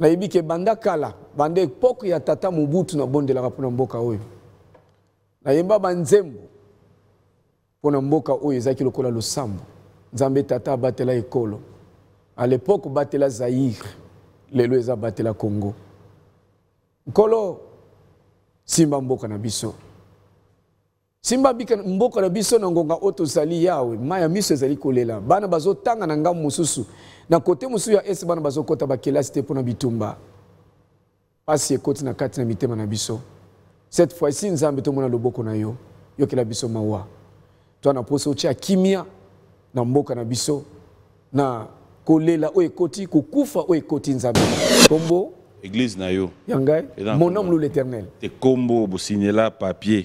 nayebi ke banda kala banda epoke ya tata mobutu nabondelaka mpona mboka oyo nayemba banzembo mpona mboka oyo ezalaki lokola losambo nzambe tata abatela ekolo alepoke batela zaire lelo eza batela congo nkolo simba mboka na biso simba bika mboka na biso na ngonga oyo tozali yawe mai ya miso ezali kolela bana bazotanga na ngambu mosusu na kote mosusu ya ese bana bazokɔta bakelasi te mpona bitumba pasi ekoti na kati na mitema na biso cette fois-ci nzambe tomona loboko na yo yokela biso mawa twa na posa otya kimia na mboka na biso na kolela oyo ekoti kokufa oyo ekoti nzambe kombo église na yo ya ngai mon nom lou l'éternel te kombo bosinyela papier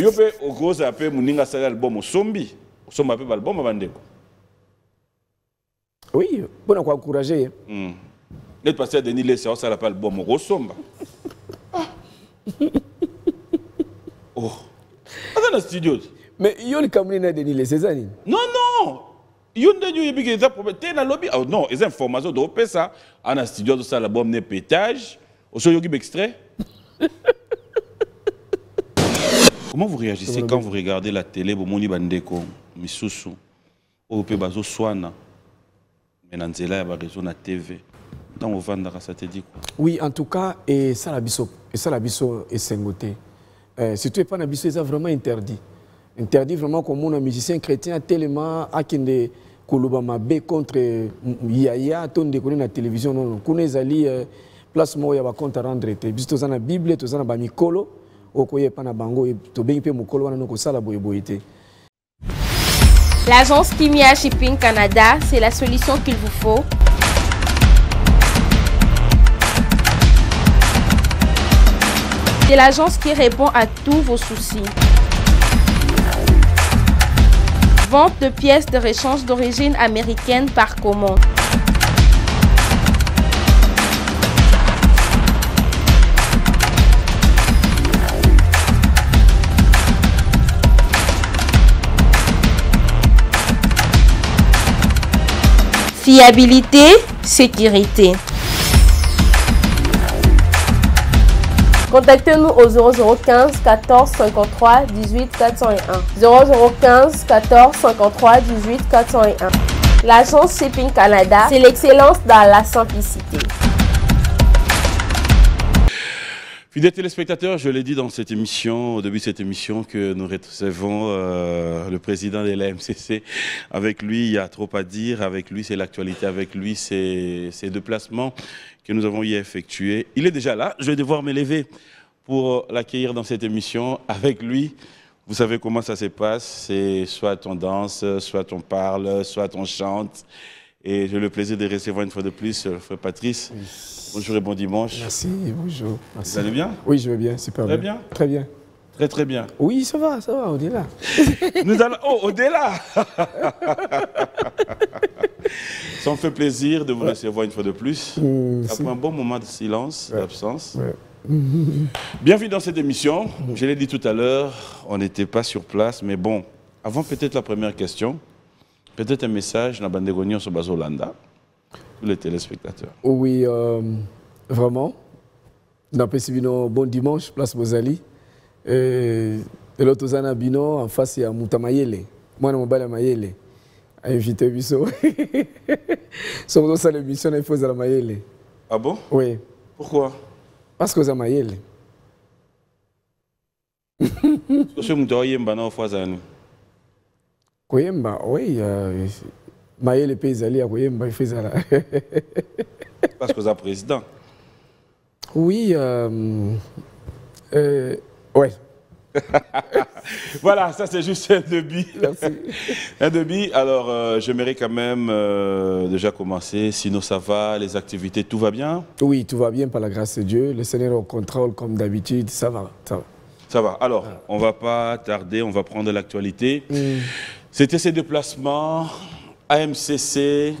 yo mpe okozala mpe moninga album osombi osomba mpe bandeko oui a koencourage ye hmm. neti paster denis album Oh, studio mais yo a nini na denis lesi non non non une ndenge oyebiki eza dans lobby. Oh non information opé ça. ana studio pétage extrait Comment vous réagissez quand vous regardez la télé, moni Bandeko, Misusu, Ope Bazo Swana, Menanzela ba na TV Dans vos vendeurs, ça te dit Oui, en tout cas, et ça la biso, et ça la biso, et Sengote. Euh, si tu pas na biso, c'est vraiment interdit. Interdit vraiment comme un musicien chrétien tellement à qui ne koloba mabe contre mm, yaya télévision non kuna euh, place moko ya va à rendre te la bible toza bamikolo E l'agence Kimia Shipping Canada, c'est la solution qu'il vous faut. C'est l'agence qui répond à tous vos soucis. Vente de pièces de rechange d'origine américaine par commande. fiabilité, sécurité. Contactez-nous au 0015 14 53 18 401. 0015 14 53 18 401. L'agence Shipping Canada, c'est l'excellence dans la simplicité. Fidèles téléspectateurs, je l'ai dit dans cette émission, au début de cette émission, que nous recevons euh, le président de MCC. Avec lui, il y a trop à dire. Avec lui, c'est l'actualité. Avec lui, c'est ces déplacements que nous avons y effectués. Il est déjà là. Je vais devoir m'élever pour l'accueillir dans cette émission. Avec lui, vous savez comment ça se passe. C'est soit on danse, soit on parle, soit on chante. Et j'ai le plaisir de recevoir une fois de plus euh, le frère Patrice. Bonjour et bon dimanche. Merci, bonjour. Vous allez bien Oui, je vais bien, super très bien. Très bien. Très très bien. Oui, ça va, ça va, au-delà. Nous allons, oh, au-delà Ça me fait plaisir de vous recevoir une fois de plus. Euh, Après un bon moment de silence, d'absence. Bienvenue dans cette émission. Je l'ai dit tout à l'heure, on n'était pas sur place, mais bon, avant peut-être la première question, Peut-être un message dans Bandegonion sur Basolanda, tous les téléspectateurs. Oh oui, euh, vraiment. Dans Pessibino, bon dimanche, place Bozali. Et l'autre Zana Bino, en face, il y a Moutamayele. Moi, je suis Mayele. A invité Bisso. Surtout ça, l'émission, il faut Zana Mayele. Ah bon Oui. Pourquoi Parce que Zana Mayele. Monsieur Moutamayele, il Mayele. Oui, oui les mayele ezali ya koyemba parce que êtes président oui euh, euh, ouais voilà, ça c'est juste un débit. un débit. Alors, euh, j'aimerais quand même déjà commencer. Sinon, ça va, les activités, tout va bien Oui, tout va bien par la grâce de Dieu. Le Seigneur au contrôle comme d'habitude. Ça va, ça va. Ça va. Alors, on va pas tarder, on va prendre l'actualité. Mm. C'était ces déplacements AMCC,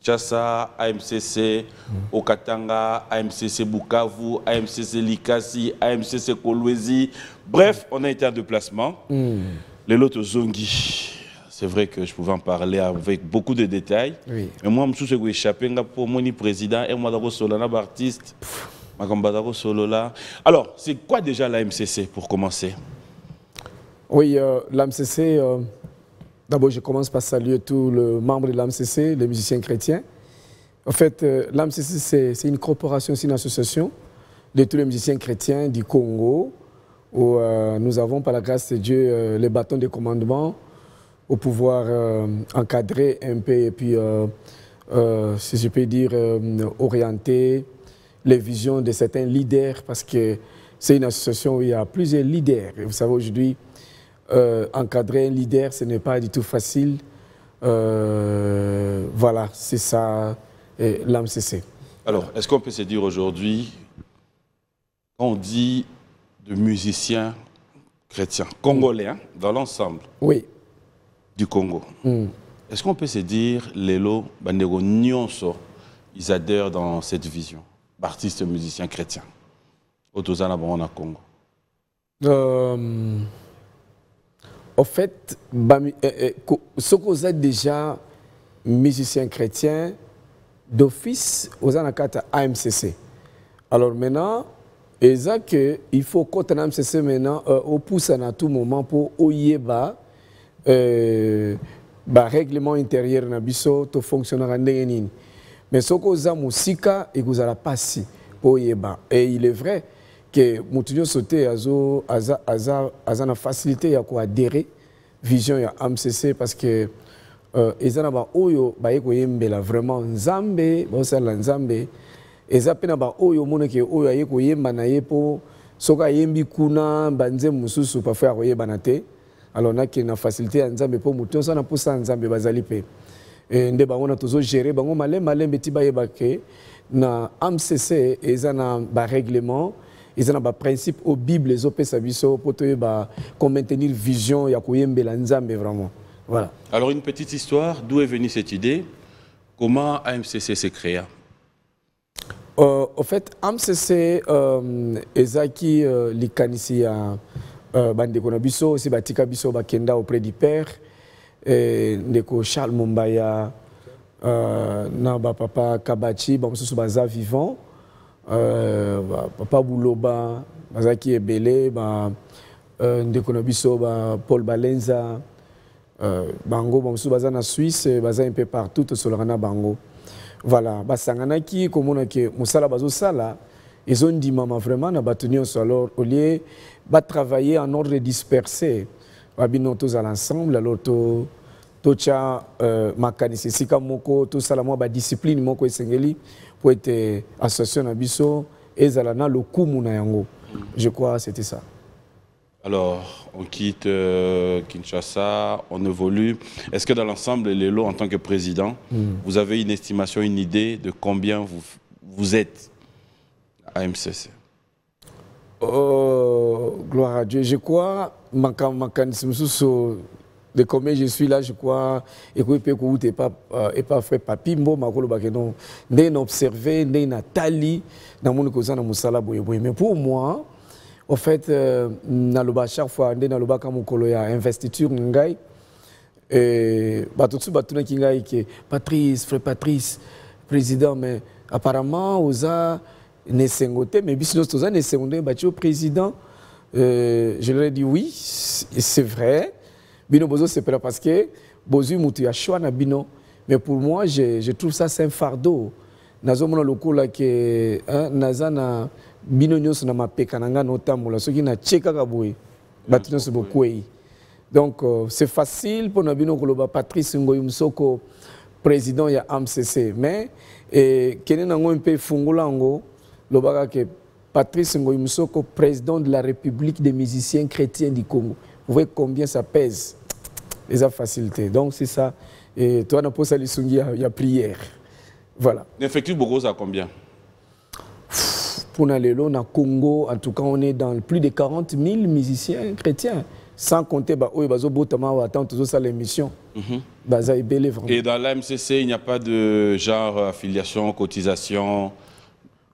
Kinshasa, AMCC, Okatanga, AMCC Bukavu, AMCC Likasi, AMCC Kolwezi. Bref, on a été en déplacement. Hmm. Les lots Zongi. C'est vrai que je pouvais en parler avec beaucoup de détails. moi, je suis échappé pour mon président et moi, je artiste. Alors, c'est quoi déjà l'AMCC pour commencer Oui, euh, l'AMCC, D'abord, je commence par saluer tous les membres de l'AMCC, les musiciens chrétiens. En fait, euh, l'AMCC, c'est une corporation, c'est une association de tous les musiciens chrétiens du Congo, où euh, nous avons, par la grâce de Dieu, euh, les bâtons de commandement pour pouvoir encadrer un peu et puis, si je peux dire, orienter les visions de certains leaders, parce que c'est une association où il y a plusieurs leaders. Et vous savez, aujourd'hui, euh, encadrer un leader, ce n'est pas du tout facile. Euh, voilà, c'est ça l'AMCC. Alors, est-ce qu'on peut se dire aujourd'hui, on dit de musiciens chrétiens, congolais, hein, dans l'ensemble oui. du Congo, hmm. est-ce qu'on peut se dire, Lelo, Bandego, Nyonso, ils adhèrent dans cette vision d'artistes musiciens chrétiens au Congo euh, au fait, que vous ce êtes déjà musicien chrétien d'office vous aux Anakata AMCC. Alors maintenant, il faut qu'on AMCC maintenant au pouce à tout moment pour oyeba euh, règlement intérieur na biso to fonctionnera ce nini. Mais Sokoza musika musique, vous pas pour oyeba et il est vrai ke moto nyonso te azo, aza, aza, aza na facilité ya koadere vision ya amcc parce que euh, eza na baoyo baye koyembela vraiment nzambe baosalela nzambe eza mpe na baoyo omoneke oyo aye koyemba na ye mpo soki ayembi kuna banzembo mosusu parfois akoyebana te alors nakende na facilité ya nzambe mpo moto nyonso ana mposa ya nzambe bazali mpe nde bango na tozogere bango malembe malembe ti bayeba ke na amcc eza na barèglement un un principe au bible ezopesa biso pour maintenir la vision ya koyembela mais vraiment voilà alors une petite histoire d'où est venue cette idée comment amcc s'est créé En euh, au fait amcc euh, ezalaki euh, likanisi ya euh, euh biso batika biso bakenda auprès du père ndeko charles Mumbaya, euh, papa Kabati kabachi bamosusu baza vivant euh, bah, papa Bouloba, bazalaki ebele bandeko euh, na biso ba paul balenza euh, bango bamosusu Bazana, Suisse, swisse baza un peu partout tosolaka na bango voilà basanganaki komona ke ont dit maman vraiment na bato nyonso alors olie travailler en ordre dispersé bah, tous à l'ensemble. alors to totya makanisi esika moko tosala mwa discipline, moko esengeli to pour être euh, association à et Zalana, le Yango. Mm. Je crois que c'était ça. Alors, on quitte euh, Kinshasa, on évolue. Est-ce que dans l'ensemble, Lelo, en tant que président, mm. vous avez une estimation, une idée de combien vous, êtes à MCC Oh, gloire à Dieu. Je crois, de combien je suis là, je crois, et que Pekout et pas, euh, et pas frère Papimbo, Makolo Bakenon, n'est observé, n'est natali, dans mon cousin, dans mon sala, Mais pour moi, au fait, euh, naloba chaque fois, n'est naloba kamokolo ya investiture ngai, et bah tout de suite, bah ngai que Patrice, fait Patrice, président, mais apparemment, osa nesengote, mais bisous, osa nesengote, bah tu es président, euh, je leur ai dit oui, c'est vrai. Bino bozo sepela parce que bozu mutu ya choix na bino. Mais pour moi, je, je trouve ça c'est un fardeau. nazomona lokola ke hein, naza na bino nyoso na mapeka na ngai naotambola soki cheka ka boye batino se bokwei donc euh, c'est facile pour na bino koloba patrice ngoyi Soko président ya amcc mais eh, kende nango mpe fungola lobaka ke patrice ngoyi président de la république des musiciens chrétiens du congo vous voyez combien ça pèse, les a facilité. Donc c'est ça. Et toi, on pose à il y a prière. Voilà. L'effectif Bogos à combien Pour Nalelo, na Congo, en tout cas, on est dans plus de 40 000 musiciens chrétiens. Sans compter, bah, oui, bazo botama on attend toujours ça l'émission. Mhm. Et dans l'AMCC, il n'y a pas de genre affiliation, cotisation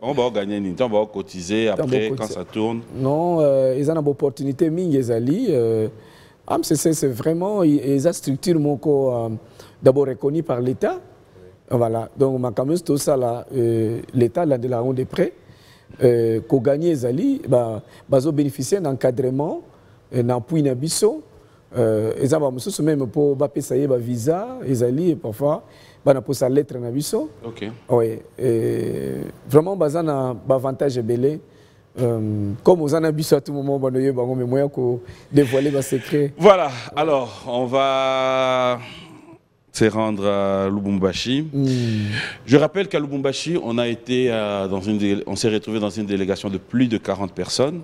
on va gagner ni temps, on va cotiser après quand ça tourne. Non, euh, ils ont une opportunité ils ont. MCC c'est vraiment ils structure moko euh, d'abord reconnue par l'État. Voilà. Donc ma tout ça là euh, l'État l'a de la ronde de prêt. Euh, ko gagner ezali bah bazo bénéficier d'encadrement d'un encadrement, d'un euh, ezaba ont même pour ba pesa bah, visa ezali parfois sa lettre à biso OK oui vraiment bazana a bavantage belé Euh, comme aux anabis à tout moment, mais moyen de dévoiler le secret. Voilà, alors on va se rendre à Lubumbashi. Hmm. Je rappelle qu'à Lubumbashi, on a été euh, dans une, on s'est retrouvé dans une délégation de plus de 40 personnes.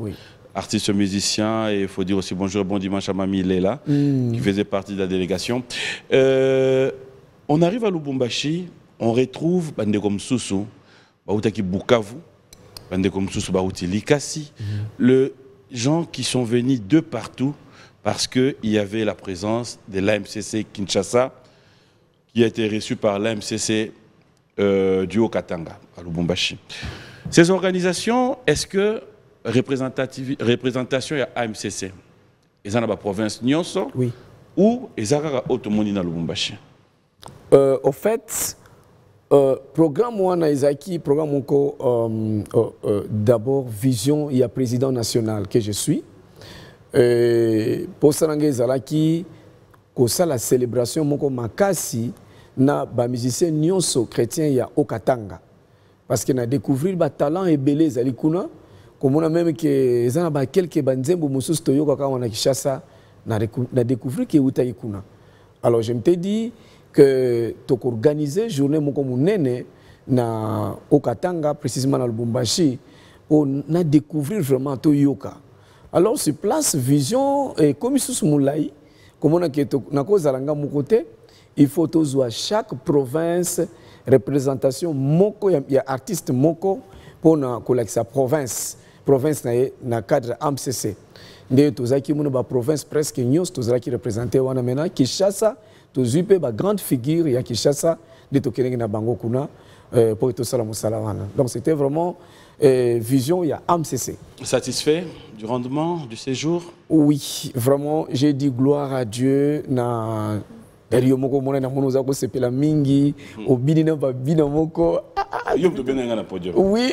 Artistes, musiciens, et il faut dire aussi bonjour, bon dimanche à Mamie Léla, hmm. qui faisait partie de la délégation. Euh, on arrive à Lubumbashi, on retrouve Bandeko Msusu, Bautaki Bukavu, Bandeko Msusu, Baouti Likasi, mhm. les gens qui sont venus de partout parce qu'il y avait la présence de l'AMCC Kinshasa qui a été reçue par l'AMCC euh, du Haut-Katanga à Lubumbashi. Ces organisations, est-ce que représentation à AMCC Ils dans la province Nyonso oui. ou ils ont monde à Lubumbashi euh, au fait, euh, programme wana Isaki, programme moko euh, euh, euh, d'abord vision il y a président national que je suis mposana ngai ezalaki la célébration moko makasi na bamusicien nyonso chrétien ya okatanga parce que na découvrir batalent ebele ezali kuna komona même que za ba quelques banzembo mosusu toyokaka na kishasa na découvrir que eutaki kuna alors je m'étais dit que une journée moko monene na okatanga précisément à lubumbashi on a découvrir vraiment tout Yoka. alors sur place vision et eh, on a comme na kozala nga il faut à chaque province représentation moko y a artiste moko pour sa province province dans le na cadre amcc nde tozalaki mona province presque nyonso Tozaki représente wana mena kinshasa Tozupe ba grande figure ya de nde tokendeki na bango kuna euh, tout tosala mosala wana donc c'était vraiment euh, vision ya amcc satisfait du rendement du séjour oui vraiment j'ai dit gloire à dieu na yo moko mona na mona ko sepela mingi hmm. obini na ba babina moko ah, ah, ah. oui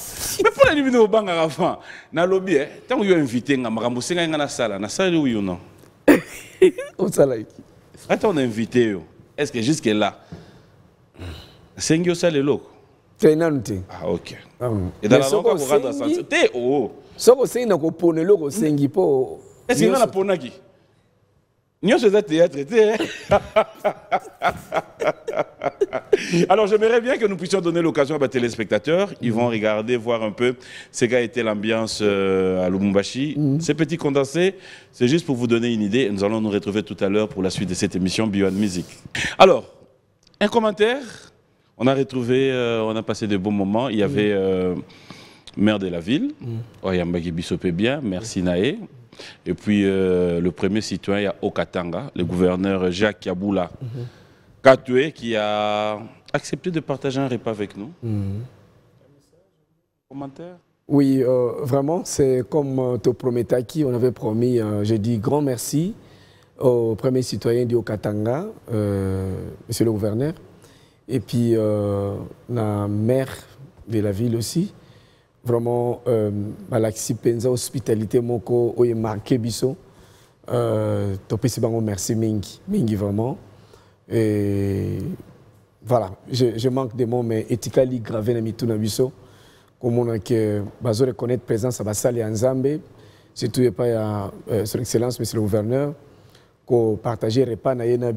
mais mpo na nini bino obangaka fan nalobi e ntango yo invite nga makambo osengai nga nasala nasaleli oyo non osalaki ata on invite yo est ce que jusque là nasengi osala eloko te nanu te ah, ok te o soki osengi na kopona eloko osengi mpo est ce que nga naponaki nyonso eza théâtre te Alors, j'aimerais bien que nous puissions donner l'occasion à mes téléspectateurs. Ils vont regarder, voir un peu ce qu'a été l'ambiance euh, à Lubumbashi. Mm. Ces petits condensés, c'est juste pour vous donner une idée. Nous allons nous retrouver tout à l'heure pour la suite de cette émission Bio Music. Alors, un commentaire. On a retrouvé, euh, on a passé de bons moments. Il y avait mm. euh, maire de la ville, mm. Oyambagi oh, bien, merci Naé. Et puis euh, le premier citoyen, il y a Okatanga, le gouverneur Jacques Yaboula. Mm-hmm. Katue qui a accepté de partager un repas avec nous. Mhm. Commentaire Oui, euh, vraiment, c'est comme euh, prometta qui on avait promis, Je euh, j'ai dit grand merci au premier citoyen du Okatanga, monsieur le gouverneur, et puis la maire de la ville aussi. Vraiment, Malaxi hospitalité Moko, Oye Marqué Bisso, merci Mingi, Mingi vraiment voilà, je, je, manque de mots, mais etikali gravé na le biso. Comme on que bazo reconnaître présence à Bassali en tout surtout pas à euh, son excellence monsieur le gouverneur ko partager repas na ye na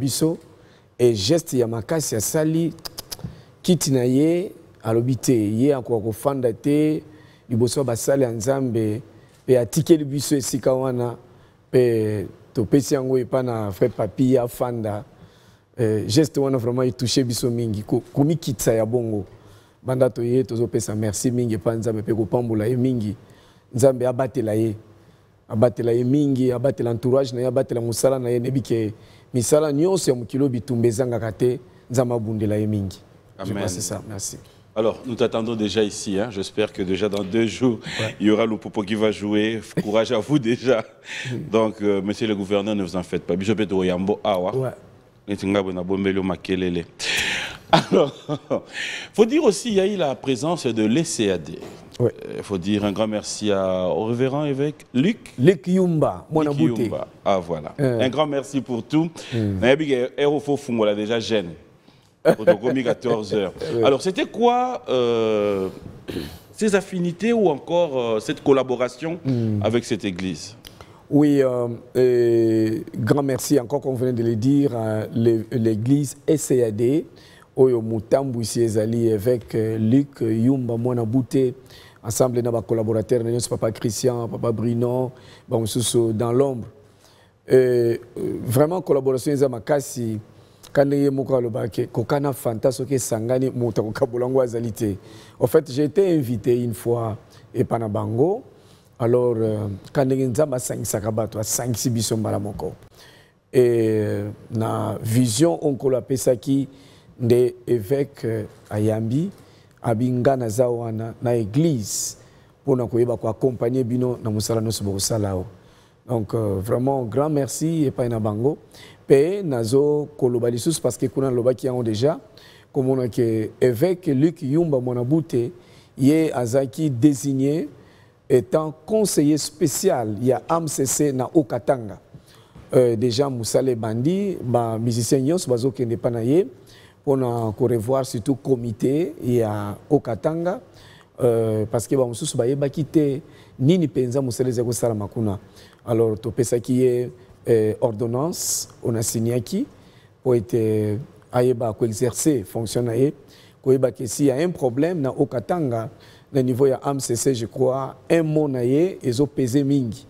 et geste ya makasi à sali kiti na ye alobi il ye a kofanda te liboso et basali ya nzambe mpe et si kawana, et mpe topesi yango epa na frère papi fanda. Eh, geste wana vraiment touché biso mingi komikitsa ya bongo banda toye pesa merci mingi epa nzambe mpe kopambola ye mingi nzambe abatela ye abatela ye mingi abatela entourage na ye abatela mosala na ye nebike misala nyonso ya mokili oyo bitumba ezangaka te nzambe abundela ye mingi Amen. c'est ça merci Alors, nous t'attendons déjà ici. Hein. J'espère que déjà dans deux jours, ouais. il y aura le popo qui va jouer. Courage à vous déjà. Donc, euh, monsieur le gouverneur, ne vous en faites pas. Bishop Awa neti ngai makelele alors faut dire aussi il y a eu la présence de l'ECAD Il oui. Euh, faut dire un grand merci à, au révérend évêque Luc. Luc Yumba, mon Ah voilà. Euh. Un grand merci pour tout. Mm. y a déjà jeune. Autocomi 14h. Alors c'était quoi euh, ces affinités ou encore euh, cette collaboration mm. avec cette église oui, euh, grand merci encore, qu'on venait de le dire, à l'église SCAD, Oyo Mutambu Ezali, avec euh, Luc Yumba Mouanabouté, ensemble avec nos collaborateurs, Papa Christian, Papa Bruno, dans l'ombre. Euh, vraiment, collaboration ma casse. quand il y a un fantasme qui sangani, Moutakokabolango Azalité. En fait, j'ai été invité une fois à Panabango alors kandenge euh, nzambe asangisaka bato asangisi biso mbala moko et euh, na vision onkola pesaki. de évêque ayambi euh, Abinga nga naza na église pour koyeba accompagner bino na musala nyonso bosalao donc vraiment grand merci pas une bango pe nazo kolobalisus parce que kuna déjà comme déjà a que évêque luc yumba mwanabute ye azaki désigné étant conseiller spécial a AMCC na Okatanga. Euh, déjà Moussale Bandi, ma musicien nyonso Bazo pa na ye revoir voir surtout comité ya Okatanga euh, parce que bamosusu bayebaki te nini penza mosala eza kosalama makuna alors topesaki qui est euh, ordonnance on asiniaki po ete euh, ayeba koexerce fonction na que s'il y a un problème na Okatanga au niveau de l'AMCC, je crois un mot na pas été, mingi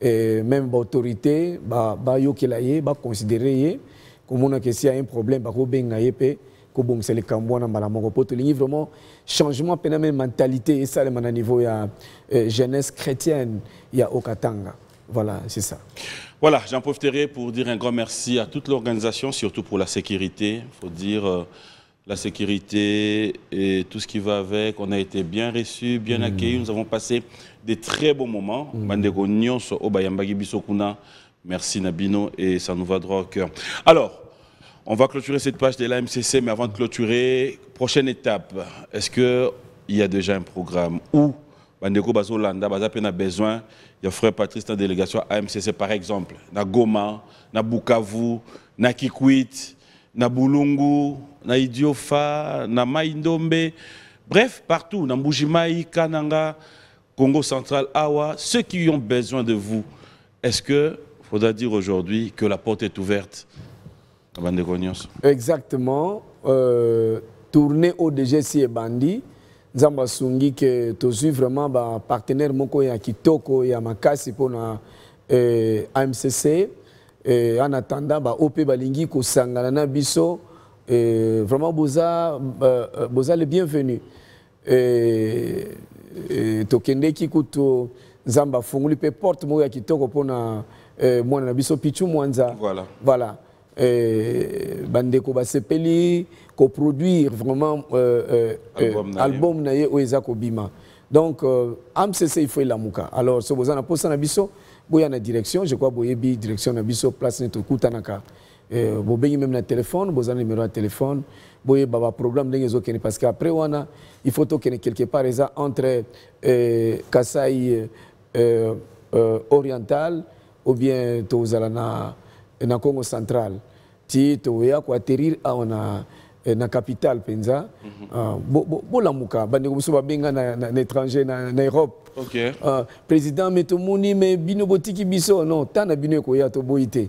eh, même l'autorité, bayokela ba a considéré que si que y a un problème bakobenga ye mpe kobongisa likambo wana le moko mpo tolingi vraiment changement mentalité et ça mentalité man à niveau de la eh, jeunesse chrétienne y a il au okatanga Voilà, c'est ça. Voilà, j'en profiterai pour dire un grand merci à toute l'organisation, surtout pour la sécurité. Il faut dire, euh, la sécurité et tout ce qui va avec. On a été bien reçus, bien mm. accueillis. Nous avons passé des très beaux moments. Mm. Oh, Merci Nabino et ça nous va droit au cœur. Alors, on va clôturer cette page de l'AMCC, mais avant de clôturer, prochaine étape, est-ce qu'il y a déjà un programme où Bandeko Bazolanda, a besoin, il y a frère Patrice dans la délégation AMCC par exemple, na Goma, na Bukavu, na Kikwit, na Bulungu, na Idiofa, na Maïndombe, bref, partout, na Kananga, Congo central, Awa, ceux qui ont besoin de vous, est-ce que faudra dire aujourd'hui que la porte est ouverte à Exactement. Euh, tourner au DGC et Bandi, nzambe que ke tozwi vraiment partenaire moko ya kitoko ya makasi euh, MCC. en attendant baoyo OP balingi kosangana na biso et vraiment, Boza, euh, euh, Boza le bienvenu. tokende kikuto euh, zamba afunguli mpe porte moko ya kitoko mpona mwana na biso pichu mwanza voilà, voilà. bandeko basepeli coproduire vraiment euh, album na ye oyo donc euh, amcc il faut la muka alors so boza na mposa na biso boya na direction je crois boyebi direction na biso place ne tokutanaka vous eh, meme na telefone téléphone. Vous numero ya telefone boyeba baprogramme ndenge ezokende parce qu'après, on a, il faut que quelque part ça, entre eh, kasai eh, oriental ou bien tozala na, na congo central ti toya koatterrir on a, en capitale mpenza mhm. ah, bolamuka bandeko biso babenga na étranger en europe ah, président me tomoni me bino botiki biso non ntan na bino ekoya toboyi te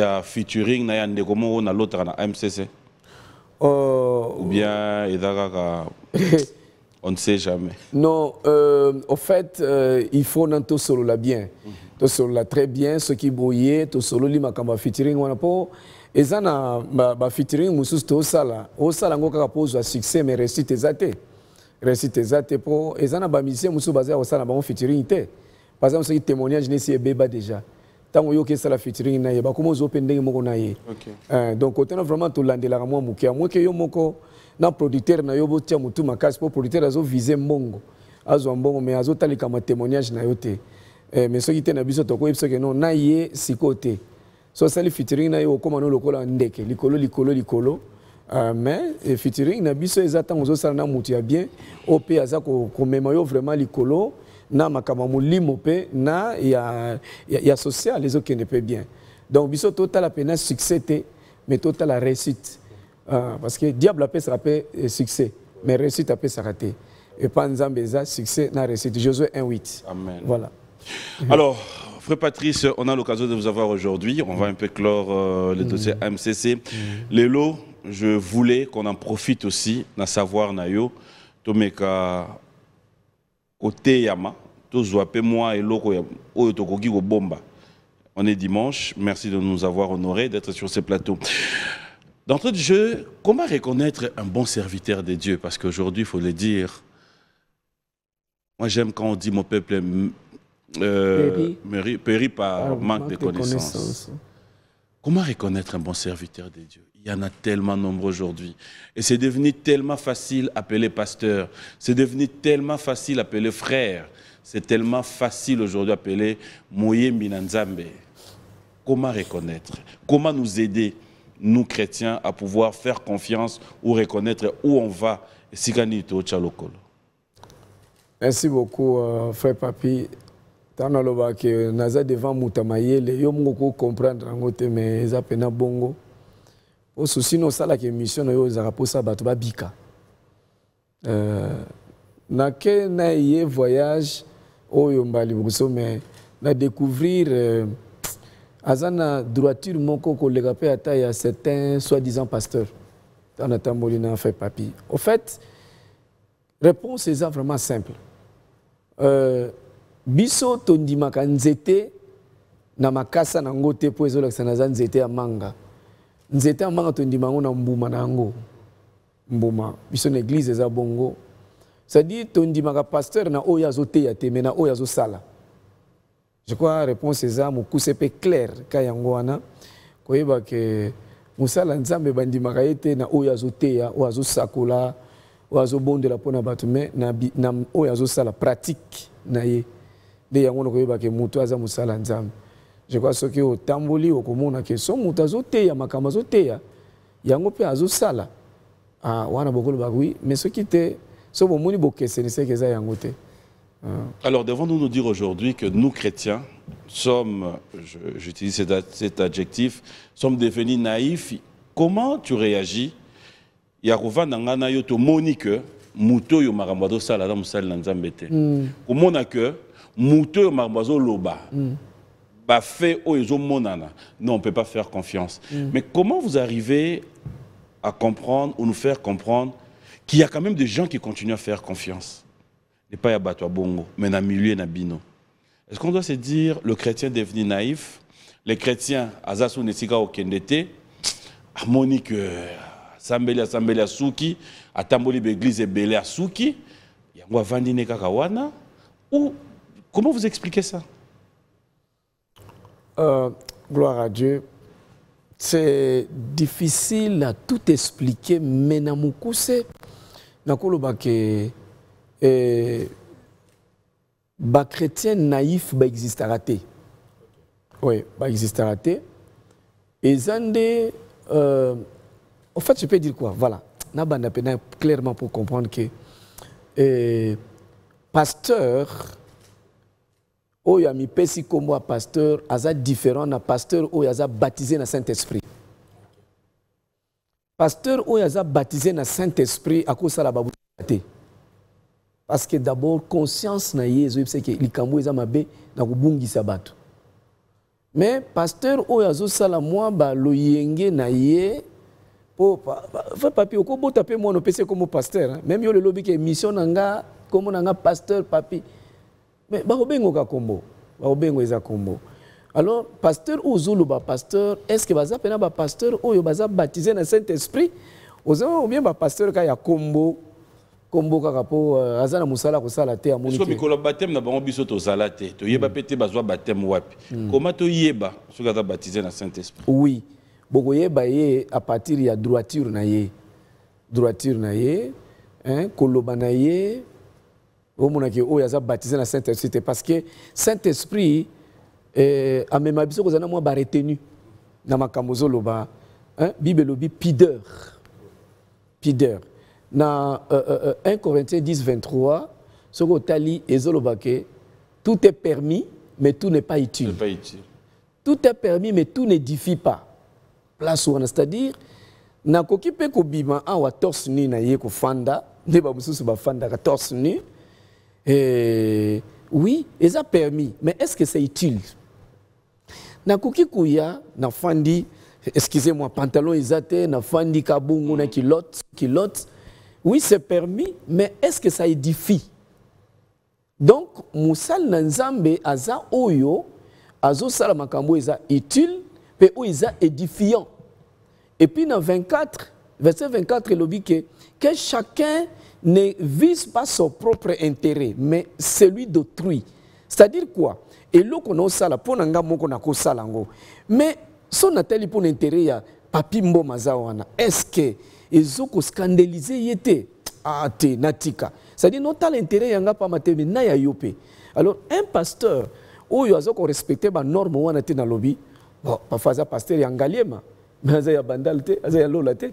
a featuring na ya ndeko on na l'autre na mcc oh. ou bien ezaka ka euh, on ne sait jamais non euh, au fait euh, il faut na tosolola bien mhm. tosolola très bien qui brouillait boye solo makambo ya featuring wana mpo eza na bafeaturing mosusu tosala osala yango kaka mpo ozwa succès mais réussite eza te réussite eza te mpo eza na bamisien mosusu bazala kosala na on featuring te par exemple soki témoignage nesi ebeba déjà ntango oyoki esala featuring na ye bakoma ozwa mpe ndenge moko na ye eh, donc kotana vraiment tolandelaka mwa moke amweke yo moko na producteur na yo botia motu makasi mpo producteur azovize mbongo azwa mbongo mais azotalikama témoignage na yo te eh, mais soki te na biso tokoyebi soki non na ye sikoyo te so asali featuring na ye okóma no lokola ndeke likolo likolo likolo Uh, mais featuring na biso eza ntango ozosala na motu ya bien oyo mpe aza komema yo vraiment likolo na y mulimo pe na ya, ya, ya social ne peut bien donc biso la un succès te mais la réussite uh, parce que diable peut un eh, succès mais réussite apesaka Et epa nzambe le succès na réussite josué 18 Amen. voilà alors Frère Patrice, on a l'occasion de vous avoir aujourd'hui. On va un peu clore euh, le mm. dossier MCC. Mm. Lélo, je voulais qu'on en profite aussi, na savoir, Nayo, Tomeka Yama, euh, Bomba. on est dimanche merci de nous avoir honorés d'être sur ces plateaux tout de jeu comment reconnaître un bon serviteur de dieu parce qu'aujourd'hui il faut le dire moi j'aime quand on dit mon peuple est euh, périt par, ah, manque, de, connaissances. Comment reconnaître un bon serviteur de Dieu il y en a tellement nombreux aujourd'hui. Et c'est devenu tellement facile appeler pasteur. C'est devenu tellement facile appeler frère. C'est tellement facile aujourd'hui appeler Moye Minanzambe. Comment reconnaître Comment nous aider, nous chrétiens, à pouvoir faire confiance ou reconnaître où on va Merci beaucoup, euh, frère Papi. Euh, naza devant yo moko que comprendre mais bongo oso sino osalaka émission na yo ozalaka mposa bato babika nake euh, na ye voyage oyo mbala liboso me na découvrir euh, aza na droiture moko koleka mpe ata ya certain soi-disant pasteur ntango natamboli na fait papi au fait réponse eza vraiment simple euh, biso tondimaka nzete na makasa nango te mpo ezolakisa naza nzete ya manga nzete ambanga tondima yango na mbuma na yango mbuma biso na eglize eza bongo cestadire tondimaka paster na oyo azoteya te me na oyo azosala je crois réponse eza mokuse mpe claire ka yango wana koyeba ke mosala nzambe bandimaka ye te na oyo azoteya oyo azosakola oyo azobondela mpo na bato me na oyo azosala pratique na ye nde yango na koyeba ke moto aza mosala nzambe je crois soki otamboli okomona ke so moto ya makambo ya yango mpe sala ah, wana bokolobaka wi mais qui te so bomoni bokeseni seke eza yango te Alors devons-nous nous dire aujourd'hui que nous, chrétiens, sommes, j'utilise cet, cet, adjectif, sommes devenus naïfs Comment tu réagis Yarouva nangana yo to monike, muto yo marambazo sala na musali nzambe te. Hmm. Komona que muto yo loba. Hmm fait oh, non, on ne peut pas faire confiance. Mm. Mais comment vous arrivez à comprendre ou nous faire comprendre qu'il y a quand même des gens qui continuent à faire confiance n'est pas à Bongo, mais dans milieu Bino. Est-ce qu'on doit se dire le chrétien est devenu naïf Les chrétiens, Azasu Nesika Okendete, amonique Sambeli Sambeli Asuki, Atamboli Beglise Bele Asuki, Yangwa Vandine Kakawana, ou comment vous expliquez ça euh, gloire à Dieu. C'est difficile à tout expliquer, mais dans mon coup, c'est que les chrétiens naïfs bah, existent à rater. Oui, bah, existent à rater. Et Zandé, euh, en fait, je peux dire quoi Voilà. na clairement pour comprendre que euh, pasteur, oyo pesi nkombo ya pasteur aza différent na pasteur oyo aza baptisé na saint-esprit pasteur oyo aza baptisé na saint-esprit la babusaka te parce que d'abord conscience na ye ezoyebisa ke likambo eza mabe na kobungisa bato Mais pasteur oyo moi ba yenge na ye papa fa papi okobota mpe mwana opesi comme pasteur hein. Même yo lelobi ke émission na nga nanga na nga pasteur papi me bakobengoka kombo bakobengo eza kombo alors paster oyo ozoloba paster estce baza mpena bapaster oyo baza baptize na saint esprit oza obien bapaster kaka ya kombo kombo kaka mpo euh, aza na mosala kosala te amoni mikolo bateme na bango biso tozala te toyeba mpe te bazwa bateme wapi hmm. koma toyeba soki aza baptize na saint esprit oui bokoyeba ye apartir ya droiture na ye droiture na ye koloba na ye omonaki oyo aza baptise na saint-esprit parce que saint-esprit eh, amema que kozala na mwa baretenu na makambo ozoloba hein, bible elobi pideur pideur na 1 euh, euh, euh, corinthiens 10 23 ce soki otali ezoloba ke tout est permis mais tout n'est pas utile tout est permis mais tout n'édifie pas place on a, c'est-à-dire na mpe kobima awa torse nu na ye kofanda nde bamosusu bafandaka torse nu eh, oui ont permis mais est ce que c'est utile dans kuya Fandi, excusez-moi pantalon dans le nafandi kabongo mm. na kilote kilote oui c'est permis mais est ce que ça édifie donc Moussa Nanzambe, nzambe aza oyo sala makambo ils eza utile mpe oyo eza édifiant et puis dans 24 verset 24 il que, que chacun ne vise pas son propre intérêt, mais celui d'autrui. C'est-à-dire quoi Et là, on a ça, pour nanga moko na kosa lango. Mais son intérêt pour l'intérêt ya papi mbo mazawana. Est-ce que ils ont scandalisé yete Ah te natika. C'est-à-dire non t'as l'intérêt yanga pas maté mais na ya yopé. Alors un pasteur où yazo respecté respectait ba norme wana te na lobby. Bon, parfois pasteur yangaliema, mais ya bandal y ya lola te.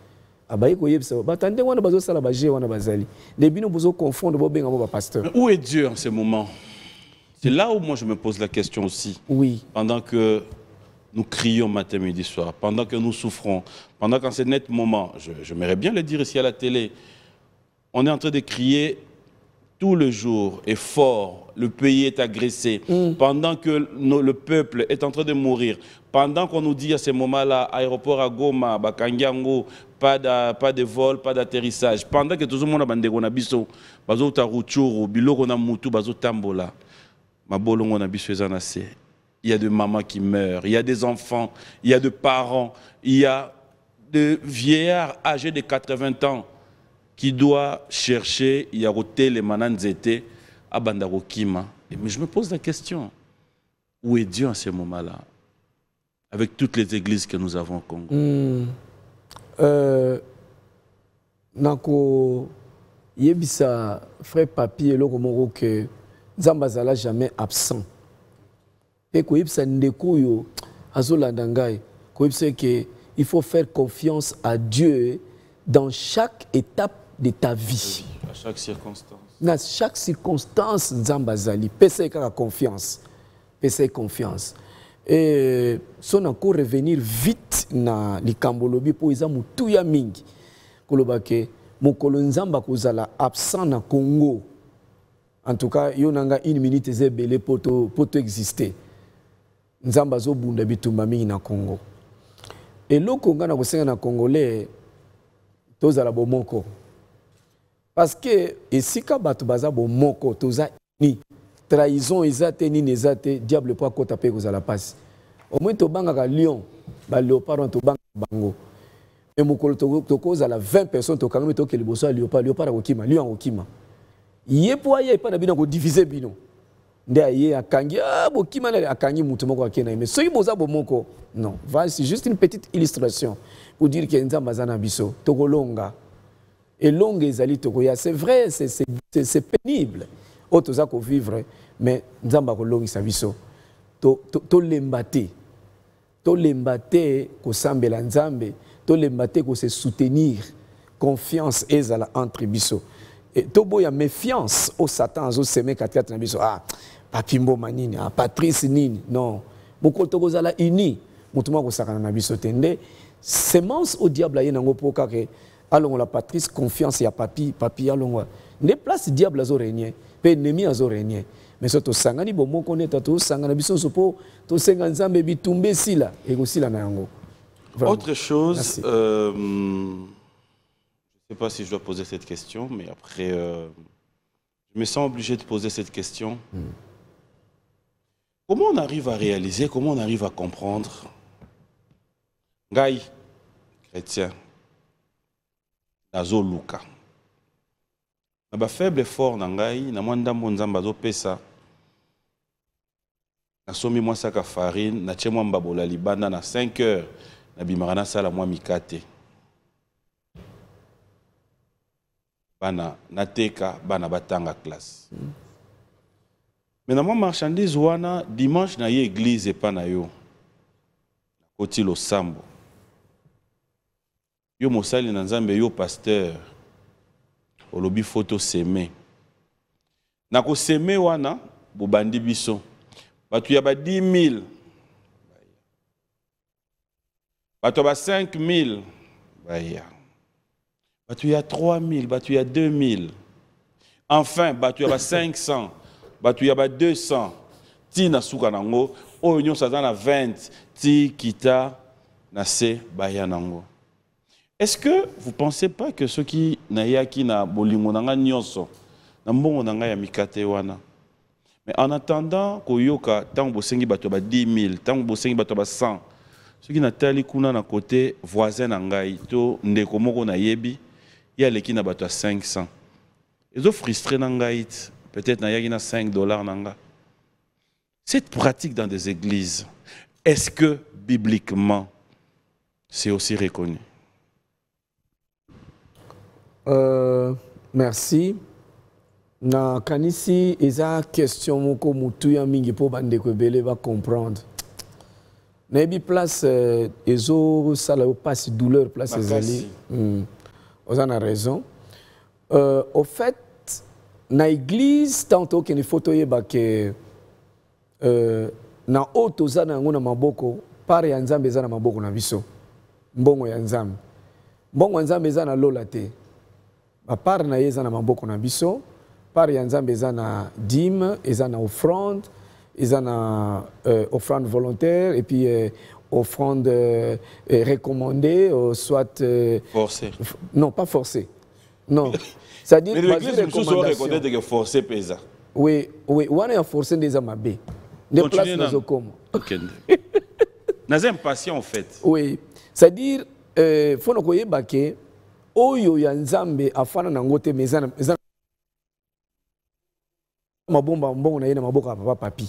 où est dieu en ce moment c'est là où moi je me pose la question aussi oui pendant que nous crions matin, midi, soir, pendant que nous souffrons, pendant qu'en ces nets moments, j'aimerais bien le dire ici à la télé, on est en train de crier tout le jour et fort, le pays est agressé, mm. pendant que le peuple est en train de mourir, pendant qu'on nous dit à ces moments-là, aéroport à Goma, Bakangango, pas de, pas de vol, pas d'atterrissage. Pendant que tout le monde a bandé, on a biso, bazo ta biloko na mutu, bazo tambola. Ma na biso Il y a des mamans qui meurent, il y a des enfants, il y a des parents, il y a des vieillards âgés de 80 ans qui doivent chercher, il y a les mananzete à Bandarokima. Mais je me pose la question, où est Dieu en ce moment-là Avec toutes les églises que nous avons au Congo. Hmm. Euh, nako frère papi eloko moko ke nzambe jamais absent mpe que ndeko oyo azolanda il faut faire confiance à dieu dans chaque étape de ta vie à chaque circonstance Dans chaque circonstance nzambe azali pesa ye kaka confiance pesa confiance e so na korevenir vite na likambo lobi mpo eza motuya mingi koloba ke mokolo nzambe akozala absent na congo en tout cas yo na nga une minute eza ebele mpo toexiste nzambe azobunda bitumba mingi na congo eloko nga na kosenga na congolais tozala bomoko parce que esika bato baza bomoko toza uni trahison eza te nini eza te diable po akɔta mpe kozala mpasi omoi tobangaka lion baleopard wana tobangaka bango me à la 20 personne tokangami toke liboso ya leopard leopard akokima lion akokima ye mpo aya epai na bino akodivize bino nde aye akangi à ah, nale akangi motu moko ake na ye me soki boza Moko non va c'est juste une petite illustration pour dire ke nzambe aza na biso tokolonga elonga ezali tokoya c'est vrai c'est c'est c'est pénible co-vivre mais oyo toza kovivre me nzambe To biso tolemba te tolemba te kosambela nzambe l'embatté ko se soutenir confiance la entre biso e, toboya méfiance au satan azoseme katikati na biso ah papi manini, a ah, patrice nini non mokolo la uni motu ko akosakana na biso te semence au diable aye nango ke, allons la patrice confiance ya papi papi allons pas place diable azorégné pe ennemi azorégné tous so tosangani bomoko neta tosangana biso Si tu as un bitumba tu aussi na yango autre chose euh, je ne sais pas si je dois poser cette question mais après euh, je me sens obligé de poser cette question hmm. comment on arrive à réaliser comment on arrive à comprendre sont chrétien Luka. na bafaible effort na ngai na mwa ndambo nzambe azopesa nasombi mwa saka farine natie mwa mbabola libanda na 5 heures nabimaka nasala mwa mikate bana nateka bana batanga classe mm. me na mwa marchandise wana dimanche na ye église epa na yo nakoti losambo yo mosali na nzambe yo pasteur olobi photo semé. Nako semé wana bobandi biso bato ya ba 10 000 ba 5 000 baya bato ya 3 000 ya 2 000 enfin bato ya ba 500 Batuya ya ba 200 na suka nango oyo nyonso na 20 ti kita na se baya nango est-ce que vous ne pensez pas que ceux qui n'ont na bolingo nanga nyonso na mbongo ya mikate mais en attendant koyoka tango bosengi bato ba 10 000 tango bosengi bato ba 100 qui qui kuna na côté voisin na ngai to ndeko moko yebi ya ont na bato 500 Ils na ngai peut-être qu'ils na 5 dollars nanga. cette pratique dans des églises est-ce que bibliquement c'est aussi reconnu Euh, merci. nakanisi eza question moko motuya mingi mpo bandeko ebele bacomprendre nayebi place euh, ezosala yo mpasi douleur place ezali mm. oza na raison euh, au fait na église ntango tookende fo toyeba ke euh, na oyo toza na yango na maboko part ya nzambe eza na maboko na biso mbongo ya nzambe mbongo ya nzambe eza na lola te Par na ye na maboko na biso par ya nzambe na dime eza na offrande eza euh, offrande volontaire et puis euh, offrande euh, euh, recommandée soit non pas forcé non c'est-à-dire qui forcé mpe oui oui forcé place impatient en fait oui c'est-à-dire euh, fona koyeba que oyo ya nzambe afana nango te mais eza mabomba ya mbongo na ye na maboko ya papa papi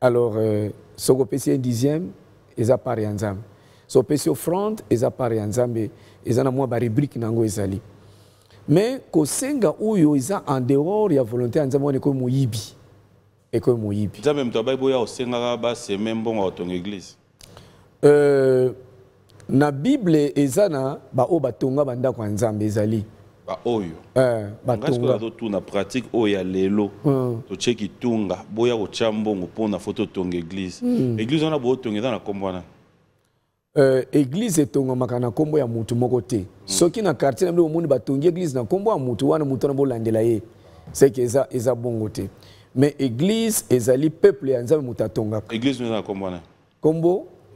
alors euh, soki opesi ye dixième eza part ya nzambe soki opesi offrande eza part ya nzambe eza na mwa barubrike na yango ezali me kosenga oyo eza en dehors ya volonté ya nzambe wana ekoki moyibi ekoki moyibi nzambe moto abai boya osengaka baseme mbongo ya kotonga église euh, na bible eza na baoyo batonga bandako ya nzambe ezali baoyo eh, batongazotuna pratique oyo ya lelo hmm. totie kitunga boya kotya mbongo mpona fo totonga eglize hmm. eglize wana bootonga eza na nkombo wana eh, eglize etongamaka na nkombo ya motu moko te hmm. soki na quartier na bino bomoni batongi eglize na nkombo ya motu wana motu wana bolandela ye seke eza, eza bongo te mais eglize ezali peuple ya nzambe moto atongaka eglize eza na nkombo wana nkombo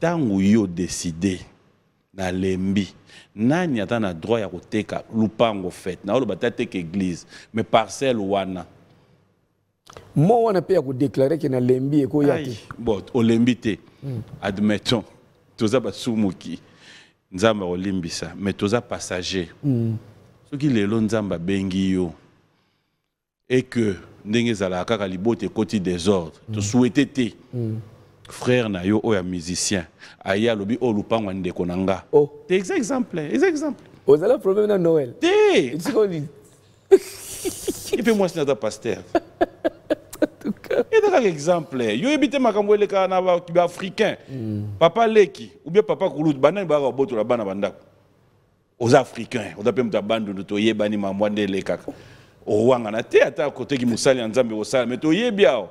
ntango yo deside nalembi nani ata na droit ya koteka lupango fete naoloba te ateka église mais parcelle wana mo wana mpe ya kodeklare ke nalembi ekoya te bon olembi te mm. admettons toza basumuki nzambe akolimbisa mais toza passager mm. soki lelo nzambe abengi yo e ke ndenge ezalaka kaka libota ekoti désordre mm. tosuete te mm. frère na yo oyo ya musicien aye alobi oyo lupango ya ndeko na nga oh. te eza exemple eza exemple ozala problème na noel te epe mwasi naza paster eza kaka exemple yoyebi te makambo eleka na baafricain mm. papa leki oubien papa kulut banani bayaka kobotola bana bandako oza africain oza mpe moto ya bandundu toyebani mambo nde elekaka owangana te ata koteki mosali ya nzambe kosala me toyebi awa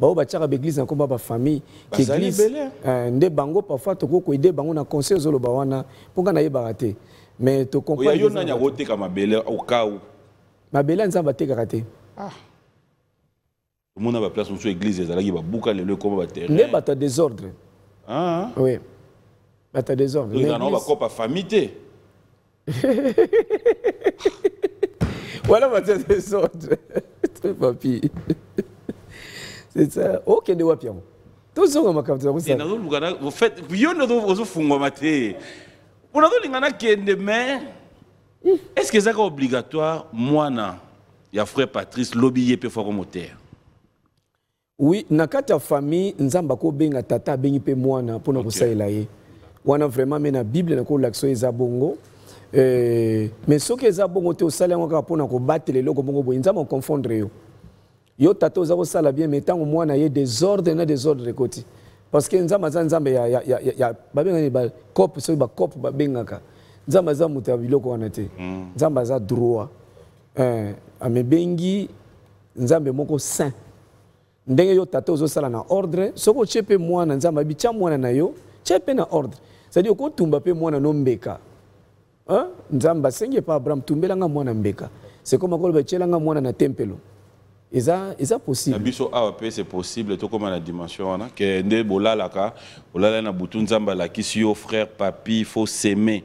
bao batiaka baeglize na nkombo ya bafamille keeglize eh, nde bango parfois tokoki koide bango na conseil ozoloba wana mpo nga nayebaka te mais tokoya yo nani akoteka mabele okau mabele ya nzambe atekaka te ah. omona baplace mosusu église ezalaki babuka lelo ekoma baterrain nde bato ya désordre ah, ah. oui bato ya désordrenao bakopa famille te voilà bato ya désordre papi okende wapi yango tozonga makambo tozofungwa mate unazolingana kende me est ce que ezaka obligatoire mwana ya frère patrice lobi ye mpe foko motere oui na kati ya famille nzambe akobenga tata abengi mpe mwana mpona kosalela ye wana vraiment me na bible nakolakisa oyo eza bongo mais soki eza bongo te osala yango kaka mpona kobatela eloko bongo boye nzambe akonfondre yo yo tata oza kosala bien mais ntango mwana ye desordre na desordre ekoti parce que nzambe aza nzambe babengani bacope soki bacope babengaka nzambe aza moto ya biloko wana te hmm. nzambe aza droit eh, amebengi nzambe moko saint ndenge yo tata ozosala na ordre soki otie mpe mwana nzambe abi tia mwana na yo tie mpe na ordre cetadire okotumba mpe mwana nombeka nzambe asengi epa abraham tumbelanga mwana mbeka sekoma koloba etielanga mwana na tempelo eza eza possible na biso awa mpe c'est possible tokóma na dimension wana ke nde bolalaka olalai na butu nzambe alakisi yo frère papi faut semer